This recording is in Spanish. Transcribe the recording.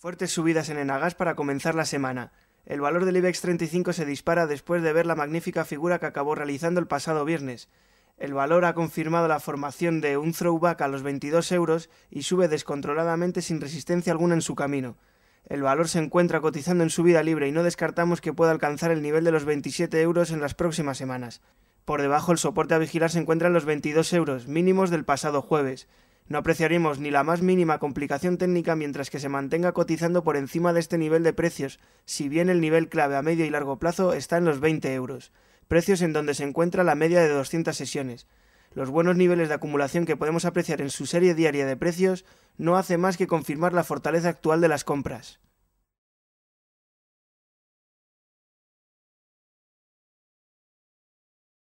Fuertes subidas en Enagas para comenzar la semana. El valor del IBEX 35 se dispara después de ver la magnífica figura que acabó realizando el pasado viernes. El valor ha confirmado la formación de un throwback a los 22 euros y sube descontroladamente sin resistencia alguna en su camino. El valor se encuentra cotizando en subida libre y no descartamos que pueda alcanzar el nivel de los 27 euros en las próximas semanas. Por debajo el soporte a vigilar se encuentra en los 22 euros, mínimos del pasado jueves. No apreciaremos ni la más mínima complicación técnica mientras que se mantenga cotizando por encima de este nivel de precios, si bien el nivel clave a medio y largo plazo está en los 20 euros, precios en donde se encuentra la media de 200 sesiones. Los buenos niveles de acumulación que podemos apreciar en su serie diaria de precios no hace más que confirmar la fortaleza actual de las compras.